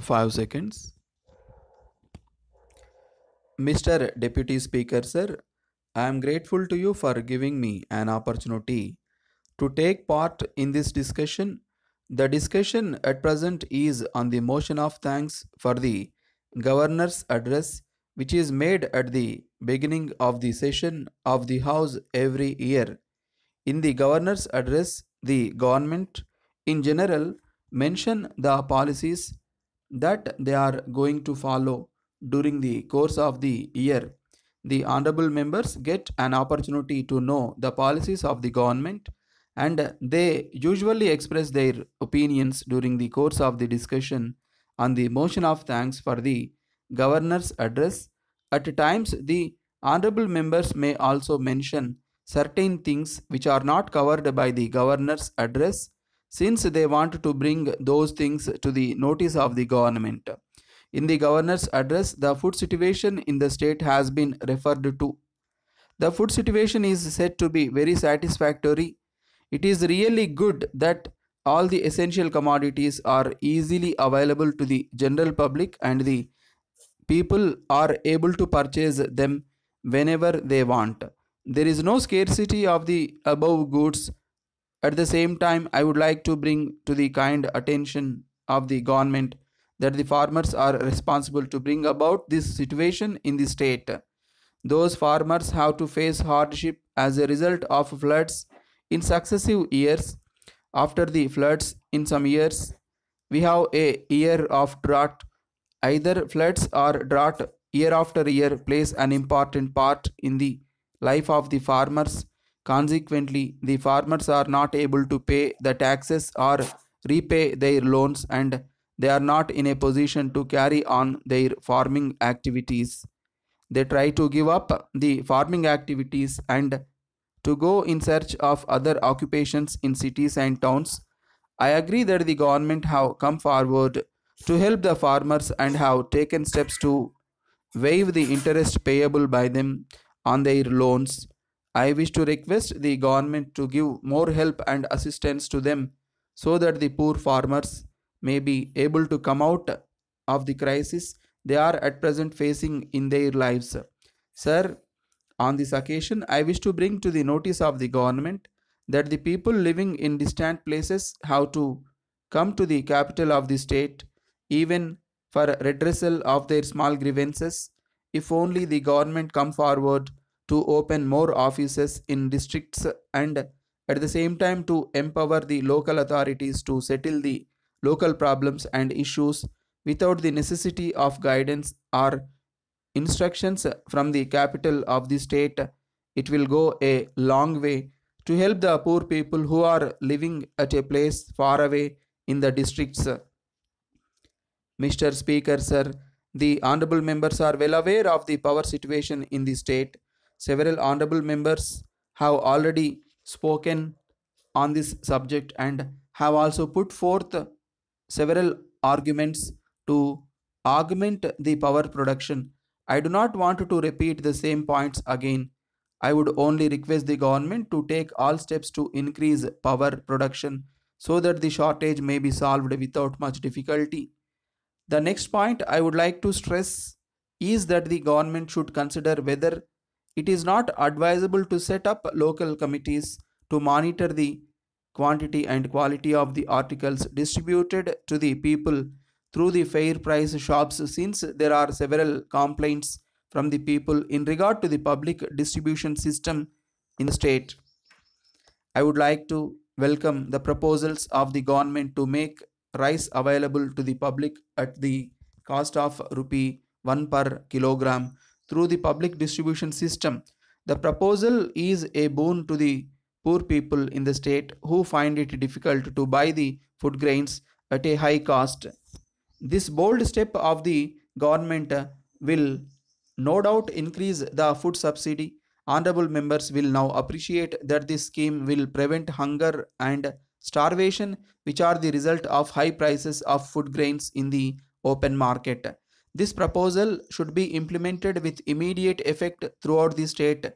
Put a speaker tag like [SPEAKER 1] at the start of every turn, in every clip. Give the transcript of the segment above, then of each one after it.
[SPEAKER 1] 5 seconds. Mr. Deputy Speaker, sir, I am grateful to you for giving me an opportunity to take part in this discussion. The discussion at present is on the motion of thanks for the Governor's address, which is made at the beginning of the session of the House every year. In the Governor's address, the government in general mention the policies that they are going to follow during the course of the year. The honorable members get an opportunity to know the policies of the government and they usually express their opinions during the course of the discussion on the motion of thanks for the governor's address. At times, the honorable members may also mention certain things which are not covered by the governor's address since they want to bring those things to the notice of the government. In the governor's address, the food situation in the state has been referred to. The food situation is said to be very satisfactory. It is really good that all the essential commodities are easily available to the general public and the people are able to purchase them whenever they want. There is no scarcity of the above goods at the same time, I would like to bring to the kind attention of the government that the farmers are responsible to bring about this situation in the state. Those farmers have to face hardship as a result of floods in successive years. After the floods in some years, we have a year of drought. Either floods or drought year after year plays an important part in the life of the farmers Consequently, the farmers are not able to pay the taxes or repay their loans and they are not in a position to carry on their farming activities. They try to give up the farming activities and to go in search of other occupations in cities and towns. I agree that the government have come forward to help the farmers and have taken steps to waive the interest payable by them on their loans I wish to request the government to give more help and assistance to them so that the poor farmers may be able to come out of the crisis they are at present facing in their lives. Sir, on this occasion, I wish to bring to the notice of the government that the people living in distant places have to come to the capital of the state even for redressal of their small grievances if only the government come forward to open more offices in districts and at the same time to empower the local authorities to settle the local problems and issues without the necessity of guidance or instructions from the capital of the state. It will go a long way to help the poor people who are living at a place far away in the districts. Mr. Speaker, sir, the honorable members are well aware of the power situation in the state Several honorable members have already spoken on this subject and have also put forth several arguments to augment the power production. I do not want to repeat the same points again. I would only request the government to take all steps to increase power production so that the shortage may be solved without much difficulty. The next point I would like to stress is that the government should consider whether it is not advisable to set up local committees to monitor the quantity and quality of the articles distributed to the people through the fair price shops since there are several complaints from the people in regard to the public distribution system in the state. I would like to welcome the proposals of the government to make rice available to the public at the cost of rupee 1 per kilogram through the public distribution system. The proposal is a boon to the poor people in the state who find it difficult to buy the food grains at a high cost. This bold step of the government will no doubt increase the food subsidy. Honorable members will now appreciate that this scheme will prevent hunger and starvation, which are the result of high prices of food grains in the open market. This proposal should be implemented with immediate effect throughout the state.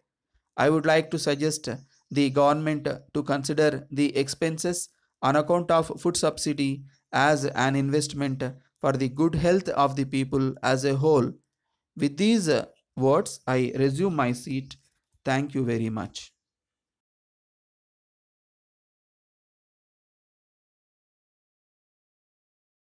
[SPEAKER 1] I would like to suggest the government to consider the expenses on account of food subsidy as an investment for the good health of the people as a whole. With these words, I resume my seat. Thank you very much.